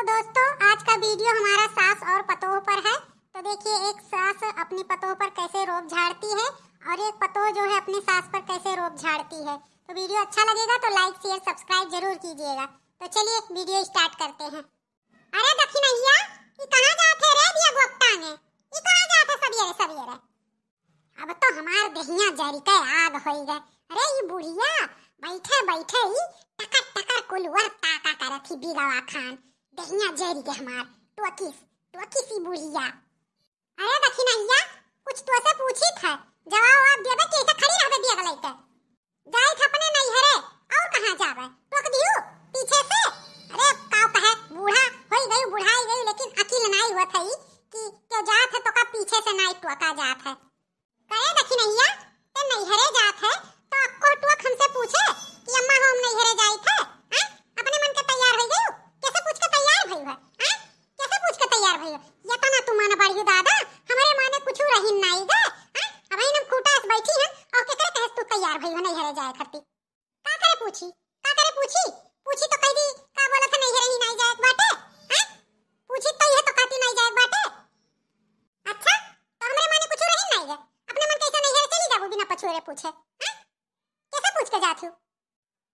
तो दोस्तों आज का वीडियो हमारा सास और पतोह पर है तो देखिए एक सास अपनी पतोह पर कैसे रोप झाड़ती है और एक पतोह जो है अपने सास पर कैसे रोप झाड़ती है तो वीडियो अच्छा लगेगा तो लाइक शेयर सब्सक्राइब जरूर कीजिएगा तो चलिए वीडियो स्टार्ट करते हैं अरे दक्षिण भैया ये कहाँ जाते रे दिया गोप्ता ने ये कहाँ जाते सवेरे सवेरे अब तो हमार दहिया जरी के आग हो गए अरे ये बुढ़िया बैठे बैठे ही टकर टकर कुलवर ताका करत ही बिगवा खान दहिया जरी के हमार तो किस तो किसी बुढ़िया अरे दखिनैया कुछ तो से पूछी था जवाब आप देबे के रही हो नहीं हरे जाए खरती का करे पूछी का करे पूछी पूछी तो कह दी का बोला था नहीं हरे नहीं जाए बाटे हैं हाँ? पूछी तो ये तो कहती नहीं जाए बाटे अच्छा तो हमरे माने कुछ रही नहीं गए अपने मन कैसे नहीं हरे चली जाबो बिना पछोरे पूछे हैं हाँ? कैसे पूछ के जाथु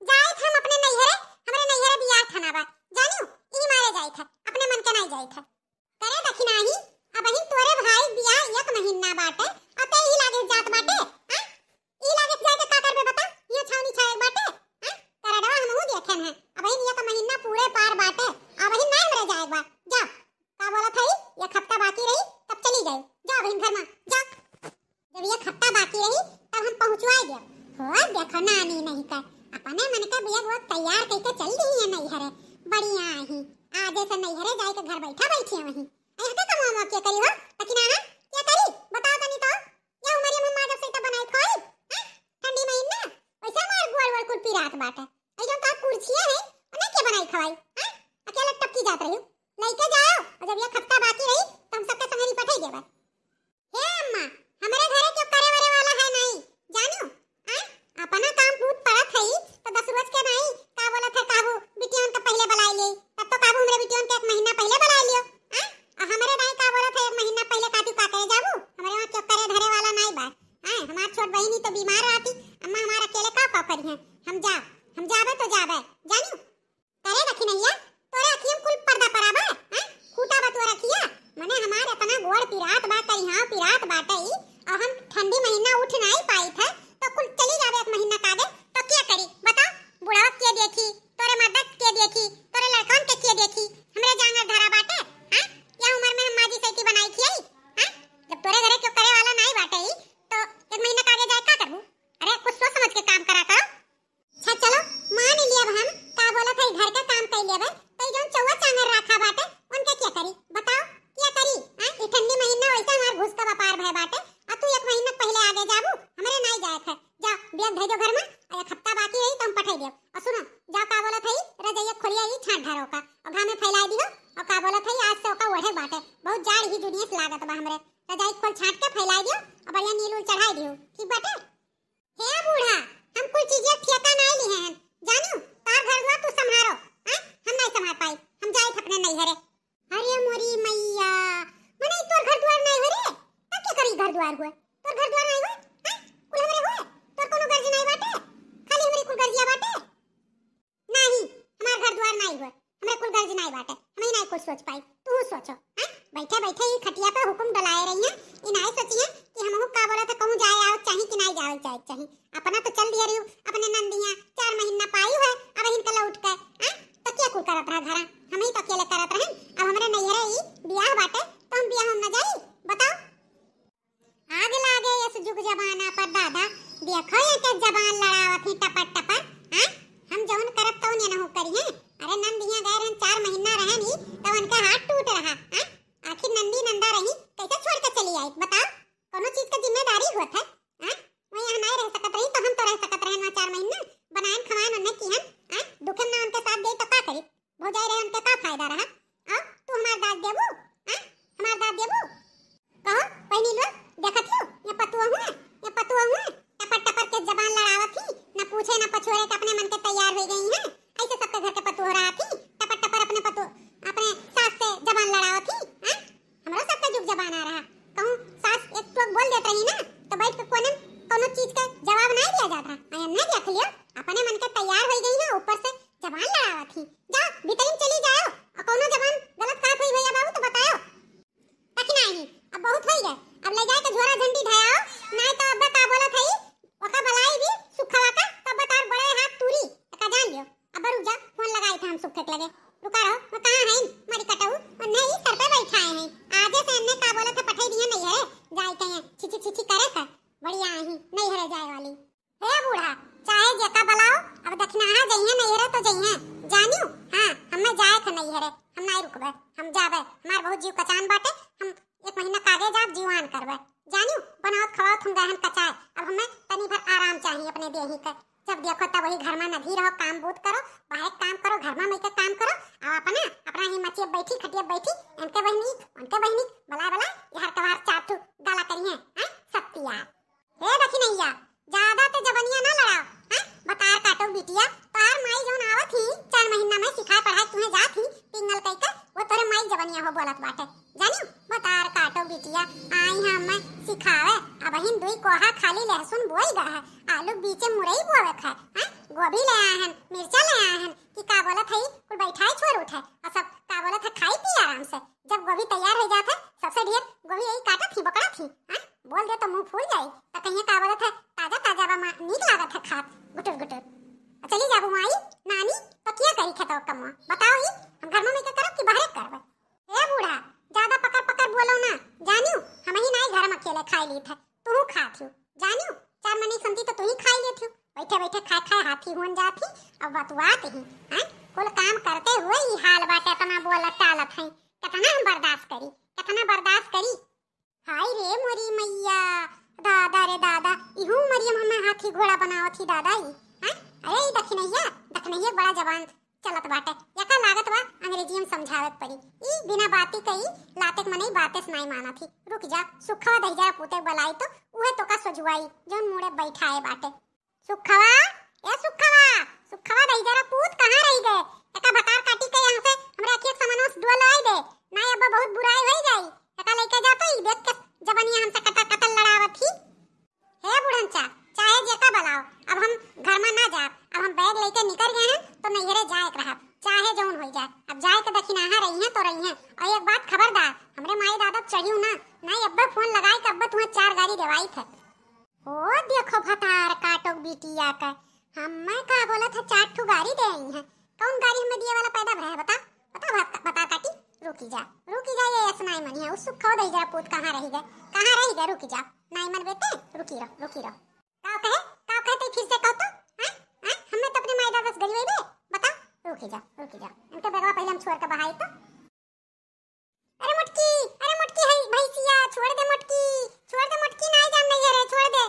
जाए थे हम अपने नहीं हरे हमरे नहीं हरे बियाह था ना बा जानियो इनी मारे जाए थे अपने मन के नहीं जाए थे करे दखिना ही अब हिन तोरे भाई बियाह एक महीना बाटे अते ही लागे जात बाटे तोहरे पार बाटे आवहिन ना हमरे जाए बा जा का बोला थई एक हफ्ता बाकी रही तब चली गए जा बहिन घर में जा जब एक हफ्ता बाकी रही तब हम पहुंचवाए दियो हो देखो ना नहीं नहीं कर अपने मन का बैग वो तैयार करके चल रही है नहीं हरे बढ़िया ही आधे से नहीं हरे जाए के घर बैठा बैठी वहीं अरे हटा कमो मो के करी हो तकिना ना हाँ? क्या करी बताओ तनी तो, तो या उमरिया मम्मा जब से तब बनाई खोई हाँ? ठंडी महीना वैसे मार गोल गोल कुल पी रात बाटे பெரியவர் धर ओका अब में फैलाए दिनो और का बोलत हई आज से ओका ओढ़े बाटे बहुत जाड़ ही दुनिया लागत बा हमरे रजाई खोल छाट के फैलाए दियो और बढ़िया नीलूल चढ़ाए दियो ठीक बाटे हे बूढ़ा हम कोई चीज फियता नहीं ली हैं जानू तार घर हुआ तू संभारो हैं हम नहीं संभाल पाई हम जाए अपने नैहरे अरे मोरी मैया मने तोर घर द्वार नहीं हो रे तब के करी घर द्वार हुआ सोच पाई तू सोचो हैं हाँ? बैठे बैठे इन खटिया पे हुकुम डलाए रही हैं इन आए सोची हैं कि हम का बोला था कहूं जाए आओ चाहे कि ना जाए चाहे चाहे अपना तो चल दिया रही अपने नंदिया चार महीना पाई है अब इनका लौट के हैं तो क्या कुल कर अपना घरा हम ही तकिया तो लेकर आते हैं अब हमारे नैहरे ही ब्याह बाटे तो हम ब्याह ना जाई बताओ आग लागे इस जुग जमाना पर दादा देखो ये के जवान लड़ावत ही टपट टपट हैं हाँ? हम जवन करत तो नहीं ना हो करी हैं अरे नंदिया गए रहन चार महीना रहन ही उनका हाथ टूट रहा है हाँ? आखिर नंदी नंदा रही कैसे चली आई बताओ कोनो चीज का जिम्मेदारी है हाँ? वो यहाँ नहीं रह सकत रही तो हम तो रह सकत रहे चार उन्हें की हाँ? हम ना उनके साथ तो का करी रहे उनके का फायदा रहा तू दाद दाद कहो पहली ये पतुआ हुआ ये पतुआ हुआ टपर टपर के जबान लड़ावत थी ना पूछे ना पछोरे के अपने मन के तैयार हो गई है जवान लड़ावा थी जा भीतरीन चली जाओ और कोनो जवान गलत बात हुई भैया बाबू तो बताओ तक नहीं अब बहुत हो गए अब ले जाए के तो झोरा झंडी ढाओ नहीं तो अब का बोला थई ओका भलाई भी सुखावा का तब तार बड़े हाथ तुरी का जान लियो अब रुक जा फोन लगाई था हम सुख सुखक लगे रुका रहो मैं कहां है मारी कटाऊ और नहीं सर पे बैठाए हैं आज से हमने का बोला था पठाई दिया नहीं है जाए कहीं छी छी छी करे का बढ़िया ही नहीं हरे जाए वाली हे बूढ़ा चाहे जका बलाओ अब दखनाहा जइहे नैहरे तो जइहे जानियो हां हम जाए ख नैहरे हम नहीं रुकबे हम जाबे हमार बहुत जीव कचान बाटे गोभी कोहा खाली लहसुन बोई गा है आलू बीचे मुरई बो रखा है गोभी ले आए हन मिर्चा ले आए हन कि का बोला थई कुल बैठाए छोर उठे और सब का बोला था खाई पी आराम से जब गोभी तैयार हो जाता सबसे ढेर गोभी यही काटा थी बकड़ा थी हां बोल दे तो मुंह फूल जाए तो कहिए का बोला था ताजा ताजा बा नीक लागत है खात गुटर गुटर चली जाबू माई नानी तो क्या करी खेतो कम्मा बताओ ही हम घर में क्या करब कि बाहर करब ए बूढ़ा ज्यादा पकड़ पकड़ बोलो ना जानियो हम ही नहीं घर में अकेले खाई ली था तो હું ખા થયો જાણ્યું ચાર મને સમજી તો તું ખાઈ લે થયો बैठे बैठे खा खा हाथी होन जाती अब बात बतवा ही हैं कुल काम करते हुए ही हाल बाटे तना बोला टालत हैं कितना हम बर्दाश्त करी कितना बर्दाश्त करी हाय रे मोरी मैया दादा रे दादा इहू मरियम हमें हाथी घोड़ा बनावत थी दादा ही हैं हाँ? अरे दखनैया दखनैया बड़ा जवान चलत बाटे या समझावत पड़ी ई बिना बाती कही लातेक मने बातें सुनाई माना थी रुक जा सुखवा जा पुते बलाई तो उहे तो का सजुआई जौन मुड़े बैठाए बाटे सुखवा ए सुखवा सुखवा दहिजा पूत कहां रही गए एका भकार काटी के यहां से हमरा के समानोस दुआ लाई दे ना अब बहुत बुराई होई जाई एका लेके जा तो ई देख के जबनी हमसे हूँ ना नहीं अब फोन लगाई तो तुम्हें चार गाड़ी देवाई थे ओ देखो भतार काटो बिटिया का हम मैं का बोला था चार ठू गाड़ी दे आई है कौन गाड़ी हमें दिए वाला पैदा भरा है बता बता बता, बता काटी रुकी जा रुकी जा ये असनाई मनी है उसको खो दे जा पूत कहाँ रही गए कहाँ रही गए रुकी जा नाई मन बेटे रुकी रहो रुकी रहो का कहे का कहते फिर से कहो तो हां हां हमने तो अपने माई दादा गली बे बता रुकी जा रुकी जा इनके बेगवा पहले हम छोड़ के बहाई तो सिया छोड़ दे मटकी छोड़ दे मटकी नहीं जानने जा रहे छोड़ दे